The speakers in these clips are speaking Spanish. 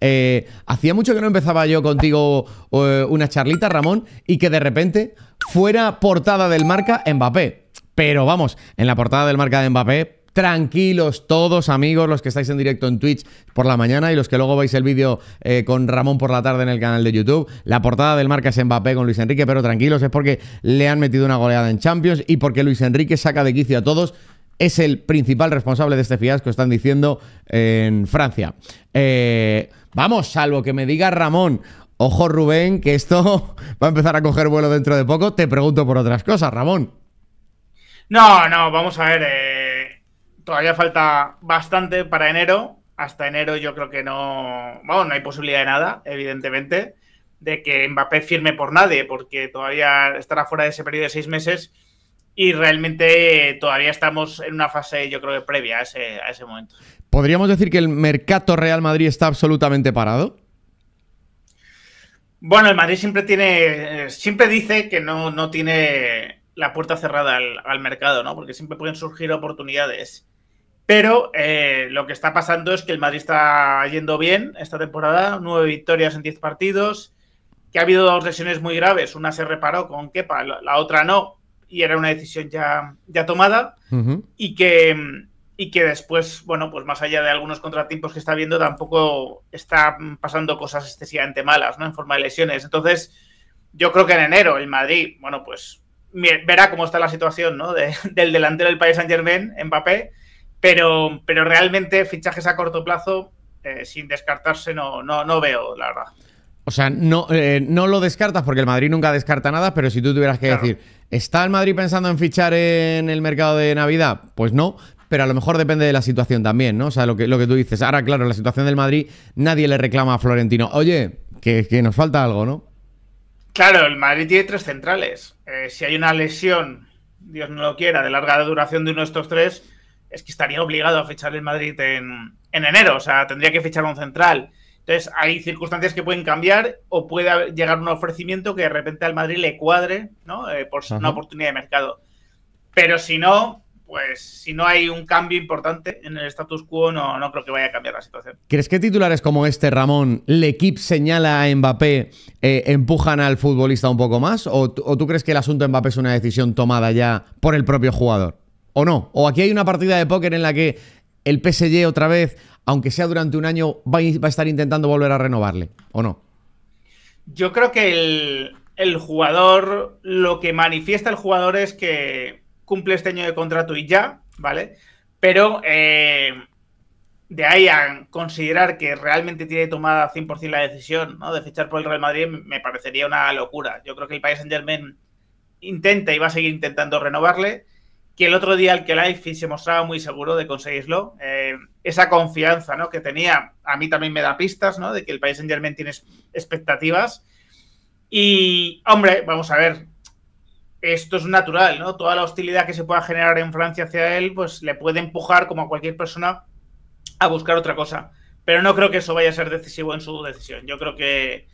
Eh, hacía mucho que no empezaba yo contigo eh, una charlita, Ramón, y que de repente fuera portada del marca Mbappé. Pero vamos, en la portada del marca de Mbappé, tranquilos todos amigos, los que estáis en directo en Twitch por la mañana y los que luego veis el vídeo eh, con Ramón por la tarde en el canal de YouTube. La portada del marca es Mbappé con Luis Enrique, pero tranquilos, es porque le han metido una goleada en Champions y porque Luis Enrique saca de quicio a todos es el principal responsable de este fiasco, están diciendo en Francia. Eh, vamos, salvo que me diga Ramón. Ojo Rubén, que esto va a empezar a coger vuelo dentro de poco. Te pregunto por otras cosas, Ramón. No, no, vamos a ver. Eh, todavía falta bastante para enero. Hasta enero yo creo que no, bueno, no hay posibilidad de nada, evidentemente, de que Mbappé firme por nadie, porque todavía estará fuera de ese periodo de seis meses y realmente todavía estamos en una fase, yo creo que previa a ese, momento. ¿Podríamos decir que el mercado Real Madrid está absolutamente parado? Bueno, el Madrid siempre tiene, eh, siempre dice que no, tiene la puerta cerrada al, mercado, ¿no? Porque siempre pueden surgir oportunidades. Pero eh, lo que está pasando es que el Madrid está yendo bien esta temporada, nueve victorias en diez partidos, que ha habido dos lesiones muy graves, una se reparó con Kepa, la otra no, y era una decisión ya, ya tomada y, que, y que después, bueno, pues más allá de algunos contratiempos que está viendo, tampoco está pasando cosas excesivamente malas, ¿no? En forma de lesiones. Entonces, yo creo que en enero el Madrid, bueno, pues verá cómo está la situación, ¿no? del delantero del Paris Saint-Germain, Mbappé, pero, pero realmente fichajes a corto plazo, eh, sin descartarse, no, no, no veo, la verdad. O sea, no, eh, no lo descartas porque el Madrid nunca descarta nada, pero si tú tuvieras que decir, ¿está el Madrid pensando en fichar en el mercado de Navidad? Pues no, pero a lo mejor depende de la situación también, ¿no? O sea, lo que, lo que tú dices. Ahora, claro, la situación del Madrid, nadie le reclama a Florentino, oye, que, nos falta algo, ¿no? Claro, el Madrid tiene tres centrales. Eh, si hay una lesión, Dios no lo quiera, de larga duración de uno de estos tres, es que estaría obligado a fichar el Madrid en, en enero. O sea, tendría que fichar un central entonces, hay circunstancias que pueden cambiar o puede llegar un ofrecimiento que de repente al Madrid le cuadre, ¿no? Eh, por una oportunidad de mercado. Pero si no, pues si no hay un cambio importante en el status quo, no, no creo que vaya a cambiar la situación. ¿Crees que titulares como este, Ramón, el equipo señala a Mbappé, eh, empujan al futbolista un poco más? ¿O, ¿O tú crees que el asunto de Mbappé es una decisión tomada ya por el propio jugador? ¿O no? ¿O aquí hay una partida de póker en la que el PSG otra vez, aunque sea durante un año, va a estar intentando volver a renovarle, ¿o no? Yo creo que el, jugador, lo que manifiesta el jugador es que cumple este año de contrato y ya, ¿vale? Pero eh, de ahí a considerar que realmente tiene tomada 100% la decisión de fichar por el Real Madrid me parecería una locura. Yo creo que el país Saint Germain intenta y va a seguir intentando renovarle que el otro día el que Life se mostraba muy seguro de conseguirlo. Eh, esa confianza ¿no? que tenía, a mí también me da pistas, ¿no? De que el país en Germain tiene expectativas. Y, hombre, vamos a ver. Esto es natural, ¿no? Toda la hostilidad que se pueda generar en Francia hacia él, pues le puede empujar, como a cualquier persona, a buscar otra cosa. Pero no creo que eso vaya a ser decisivo en su decisión. Yo creo que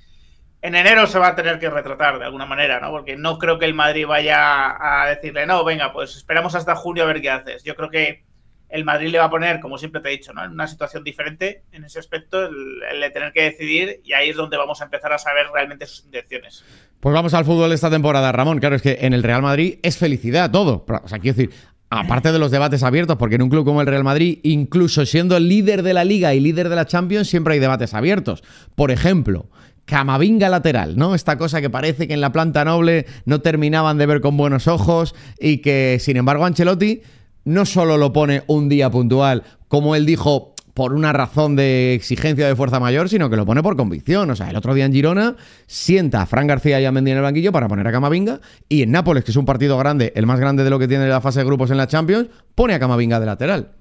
en enero se va a tener que retratar de alguna manera, ¿no? Porque no creo que el Madrid vaya a decirle, no, venga, pues esperamos hasta junio a ver qué haces. Yo creo que el Madrid le va a poner, como siempre te he dicho, ¿no? En una situación diferente en ese aspecto, el, de tener que decidir, y ahí es donde vamos a empezar a saber realmente sus intenciones. Pues vamos al fútbol esta temporada, Ramón. Claro, es que en el Real Madrid es felicidad todo. O sea, quiero decir, aparte de los debates abiertos, porque en un club como el Real Madrid, incluso siendo el líder de la liga y líder de la Champions, siempre hay debates abiertos. Por ejemplo, Camavinga lateral, ¿no? Esta cosa que parece que en la planta noble no terminaban de ver con buenos ojos y que, sin embargo, Ancelotti no solo lo pone un día puntual, como él dijo por una razón de exigencia de fuerza mayor, sino que lo pone por convicción. O sea, el otro día en Girona sienta a Fran García y a Mendy en el banquillo para poner a Camavinga y en Nápoles, que es un partido grande, el más grande de lo que tiene la fase de grupos en la Champions, pone a Camavinga de lateral.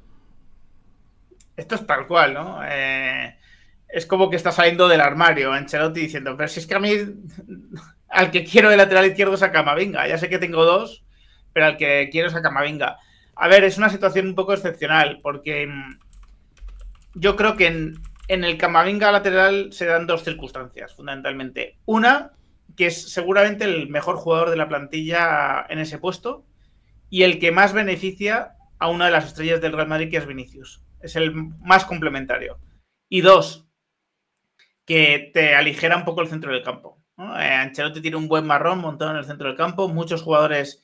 Esto es tal cual, ¿no? Eh, es como que está saliendo del armario en Ancelotti diciendo, pero si es que a mí al que quiero de lateral izquierdo es a Camavinga, ya sé que tengo dos, pero al que quiero es a Camavinga. A ver, es una situación un poco excepcional porque mm, yo creo que en, el Camavinga lateral se dan dos circunstancias fundamentalmente. Una, que es seguramente el mejor jugador de la plantilla en ese puesto y el que más beneficia a una de las estrellas del Real Madrid que es Vinicius. Es el más complementario. Y dos, que te aligera un poco el centro del campo. Eh, Ancelotti tiene un buen marrón montado en el centro del campo, muchos jugadores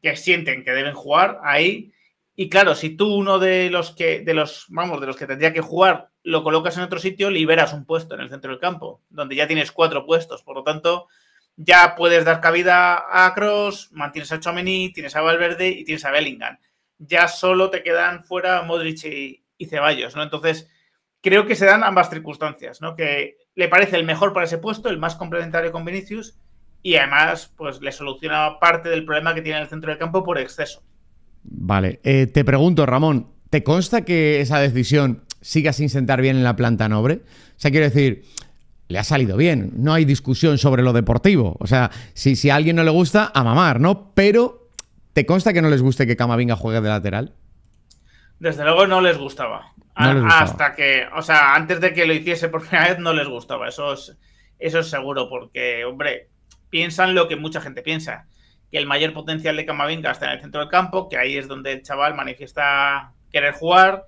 que sienten que deben jugar ahí. Y claro, si tú uno de los que, de los, vamos, de los que tendría que jugar, lo colocas en otro sitio, liberas un puesto en el centro del campo, donde ya tienes cuatro puestos. Por lo tanto, ya puedes dar cabida a Cross, mantienes a Chomeny, tienes a Valverde y tienes a Bellingham. Ya solo te quedan fuera Modric y, y Ceballos, ¿no? Entonces, creo que se dan ambas circunstancias, ¿no? Que le parece el mejor para ese puesto, el más complementario con Vinicius, y además, pues le soluciona parte del problema que tiene en el centro del campo por exceso. Vale, eh, te pregunto, Ramón, ¿te consta que esa decisión siga sin sentar bien en la planta noble? O sea, quiero decir, le ha salido bien, no hay discusión sobre lo deportivo. O sea, si, si a alguien no le gusta, a mamar, ¿no? Pero, ¿te consta que no les guste que Camavinga juegue de lateral? Desde luego no les gustaba. Ah, hasta que, o sea, antes de que lo hiciese por primera vez no les gustaba, eso es, eso es seguro, porque, hombre, piensan lo que mucha gente piensa, que el mayor potencial de Camavinga está en el centro del campo, que ahí es donde el chaval manifiesta querer jugar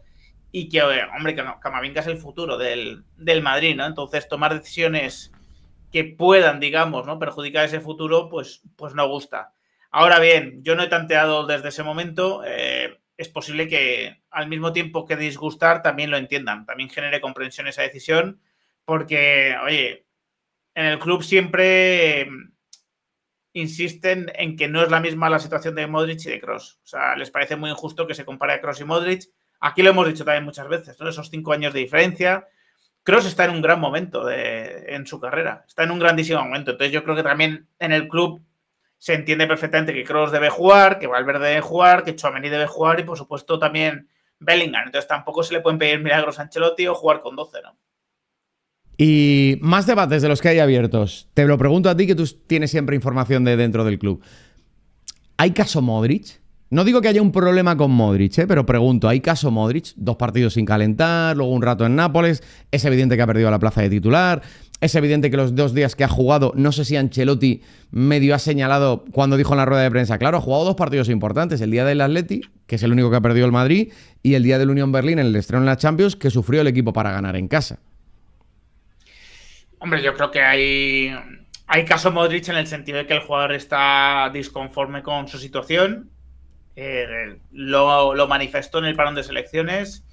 y que, eh, hombre, Camavinga es el futuro del, del Madrid, ¿no? Entonces, tomar decisiones que puedan, digamos, ¿no? perjudicar ese futuro, pues, pues no gusta. Ahora bien, yo no he tanteado desde ese momento. Eh, es posible que al mismo tiempo que disgustar también lo entiendan, también genere comprensión esa decisión, porque, oye, en el club siempre mm, insisten en que no es la misma la situación de Modric y de Cross. O sea, les parece muy injusto que se compare a Cross y Modric. Aquí lo hemos dicho también muchas veces, Esos cinco años de diferencia. Cross está en un gran momento en su carrera, está en un grandísimo momento. Entonces yo creo que también en el club se entiende perfectamente que Cross debe jugar, que Valverde debe jugar, que Chouameni debe jugar y, por supuesto, también Bellingham. Entonces, tampoco se le pueden pedir milagros a Ancelotti o jugar con 12, ¿no? Y más debates de los que hay abiertos. Te lo pregunto a ti, que tú tienes siempre información de dentro del club. ¿Hay caso Modric? No digo que haya un problema con Modric, ¿eh? pero pregunto, ¿hay caso Modric? Dos partidos sin calentar, luego un rato en Nápoles, es evidente que ha perdido la plaza de titular, es evidente que los dos días que ha jugado, no sé si Ancelotti medio ha señalado cuando dijo en la rueda de prensa, claro, ha jugado dos partidos importantes, el día del Atleti, que es el único que ha perdido el Madrid, y el día del Unión Berlín en el estreno en la Champions, que sufrió el equipo para ganar en casa. Hombre, yo creo que hay, hay caso Modric en el sentido de que el jugador está disconforme con su situación, eh, lo, manifestó en el parón de selecciones.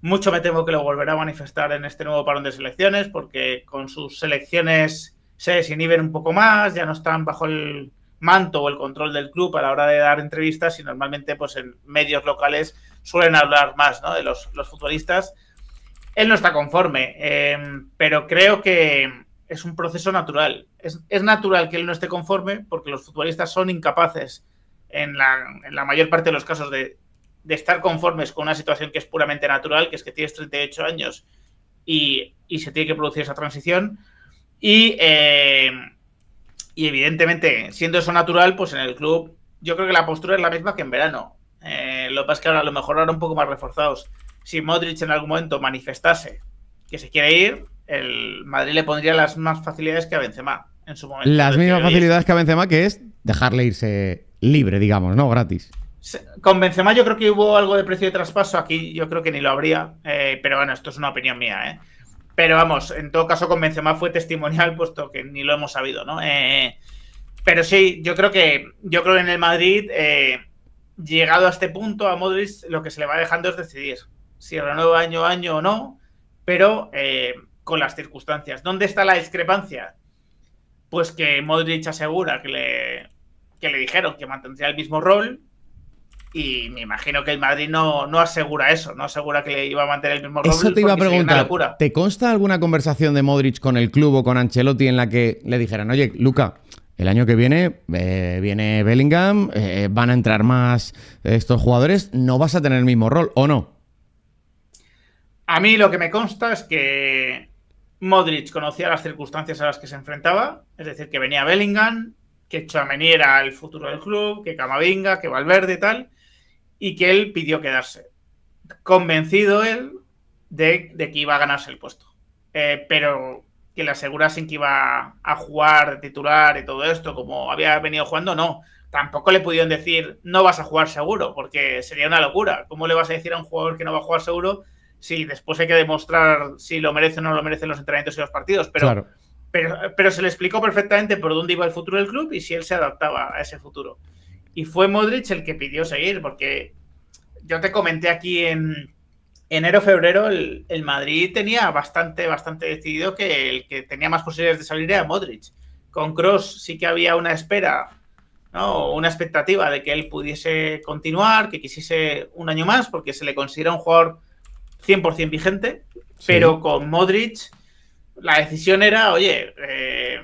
Mucho me temo que lo volverá a manifestar en este nuevo parón de selecciones porque con sus selecciones se desinhiben un poco más, ya no están bajo el manto o el control del club a la hora de dar entrevistas y normalmente pues en medios locales suelen hablar más de los, futbolistas. Él no está conforme, eh, pero creo que es un proceso natural. Es, es natural que él no esté conforme porque los futbolistas son incapaces en la, mayor parte de los casos de, estar conformes con una situación que es puramente natural, que es que tienes 38 años y, se tiene que producir esa transición. Y, eh, y, evidentemente, siendo eso natural, pues en el club yo creo que la postura es la misma que en verano. Eh, lo que pasa es que ahora a lo mejor ahora un poco más reforzados. Si Modric en algún momento manifestase que se quiere ir, el Madrid le pondría las más facilidades que a Benzema en su momento. Las mismas facilidades que a Benzema, que es dejarle irse libre, digamos, ¿no? Gratis. Con Benzema yo creo que hubo algo de precio de traspaso aquí, yo creo que ni lo habría, eh, pero bueno, esto es una opinión mía, ¿eh? Pero vamos, en todo caso con Benzema fue testimonial, puesto que ni lo hemos sabido, ¿no? Eh, pero sí, yo creo que yo creo en el Madrid, eh, llegado a este punto, a Modric lo que se le va dejando es decidir si renueva año a año o no, pero con las circunstancias. ¿Dónde está la discrepancia? Pues que Modric asegura que le que le dijeron que mantendría el mismo rol. Y me imagino que el Madrid no, asegura eso, no asegura que le iba a mantener el mismo rol. Eso te iba a preguntar. ¿Te consta alguna conversación de Modric con el club o con Ancelotti en la que le dijeran, oye, Luca, el año que viene eh, viene Bellingham, eh, van a entrar más estos jugadores, no vas a tener el mismo rol, ¿o no? A mí lo que me consta es que Modric conocía las circunstancias a las que se enfrentaba, es decir, que venía Bellingham, que Chamení era el futuro del club, que Camavinga, que Valverde y tal, y que él pidió quedarse. Convencido él de, que iba a ganarse el puesto. Eh, pero que le asegurasen que iba a jugar titular y todo esto, como había venido jugando, no. Tampoco le pudieron decir, no vas a jugar seguro, porque sería una locura. ¿Cómo le vas a decir a un jugador que no va a jugar seguro si después hay que demostrar si lo merece o no lo merecen los entrenamientos y los partidos? Pero claro pero, se le explicó perfectamente por dónde iba el futuro del club y si él se adaptaba a ese futuro. Y fue Modric el que pidió seguir, porque yo te comenté aquí en enero-febrero, el, Madrid tenía bastante, bastante decidido que el que tenía más posibilidades de salir era Modric. Con Cross sí que había una espera ¿no? una expectativa de que él pudiese continuar, que quisiese un año más, porque se le considera un jugador 100% vigente, pero con Modric la decisión era, oye, eh,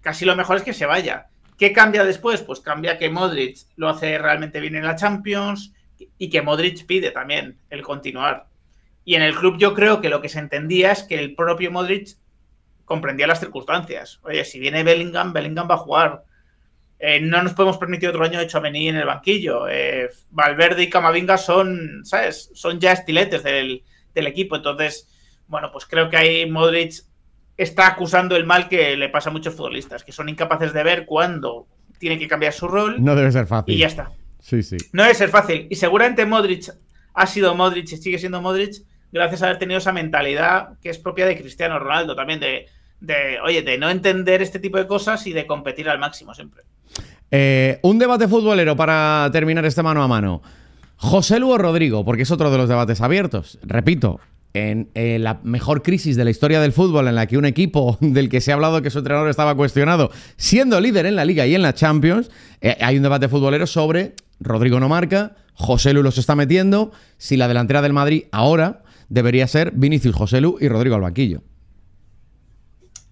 casi lo mejor es que se vaya. ¿Qué cambia después? Pues cambia que Modric lo hace realmente bien en la Champions y que Modric pide también el continuar. Y en el club yo creo que lo que se entendía es que el propio Modric comprendía las circunstancias. Oye, si viene Bellingham, Bellingham va a jugar. Eh, no nos podemos permitir otro año de venir en el banquillo. Eh, Valverde y Camavinga son, ¿sabes? Son ya estiletes del, del equipo. Entonces, bueno, pues creo que ahí Modric está acusando el mal que le pasa a muchos futbolistas, que son incapaces de ver cuándo tiene que cambiar su rol. No debe ser fácil. Y ya está. Sí, sí. No debe ser fácil. Y seguramente Modric ha sido Modric y sigue siendo Modric gracias a haber tenido esa mentalidad que es propia de Cristiano Ronaldo también, de, oye, de no entender este tipo de cosas y de competir al máximo siempre. Eh, un debate futbolero para terminar este mano a mano. José Luis Rodrigo, porque es otro de los debates abiertos. Repito, en eh, la mejor crisis de la historia del fútbol, en la que un equipo del que se ha hablado que su entrenador estaba cuestionado, siendo líder en la Liga y en la Champions, eh, hay un debate futbolero sobre Rodrigo no marca, José Lu los está metiendo, si la delantera del Madrid ahora debería ser Vinicius José Lu y Rodrigo Albaquillo.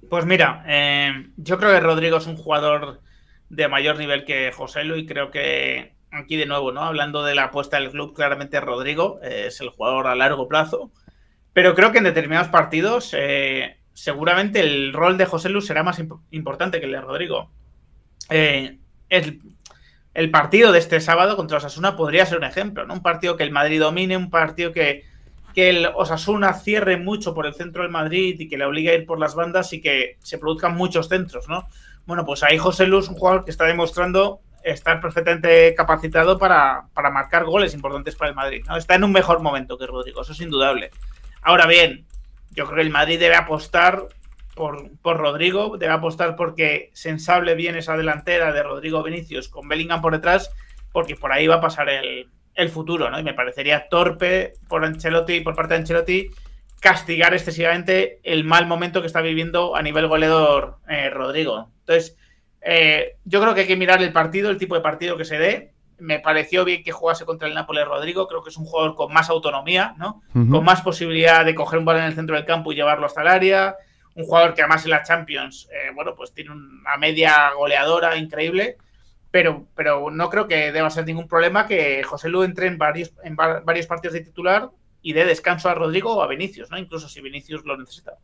Pues mira, eh, yo creo que Rodrigo es un jugador de mayor nivel que José Lu y creo que aquí de nuevo, ¿no? Hablando de la apuesta del club, claramente Rodrigo es el jugador a largo plazo pero creo que en determinados partidos eh, seguramente el rol de José Luz será más importante que el de Rodrigo. Eh, el, partido de este sábado contra Osasuna podría ser un ejemplo, ¿no? Un partido que el Madrid domine, un partido que, que el Osasuna cierre mucho por el centro del Madrid y que le obligue a ir por las bandas y que se produzcan muchos centros, ¿no? Bueno, pues ahí José Luz, un jugador que está demostrando estar perfectamente capacitado para, para marcar goles importantes para el Madrid, ¿no? Está en un mejor momento que Rodrigo, eso es indudable. Ahora bien, yo creo que el Madrid debe apostar por, por Rodrigo, debe apostar porque sensable bien esa delantera de Rodrigo Vinicius con Bellingham por detrás, porque por ahí va a pasar el, futuro, ¿no? Y me parecería torpe por Ancelotti, por parte de Ancelotti, castigar excesivamente el mal momento que está viviendo a nivel goleador eh, Rodrigo. Entonces, eh, yo creo que hay que mirar el partido, el tipo de partido que se dé, me pareció bien que jugase contra el Nápoles Rodrigo, creo que es un jugador con más autonomía, ¿no? Con más posibilidad de coger un balón en el centro del campo y llevarlo hasta el área. Un jugador que además en la Champions, eh, bueno, pues tiene una media goleadora increíble, pero, pero no creo que deba ser ningún problema que José Lu entre en varios, en varios partidos de titular y dé descanso a Rodrigo o a Vinicius, ¿no? Incluso si Vinicius lo necesita.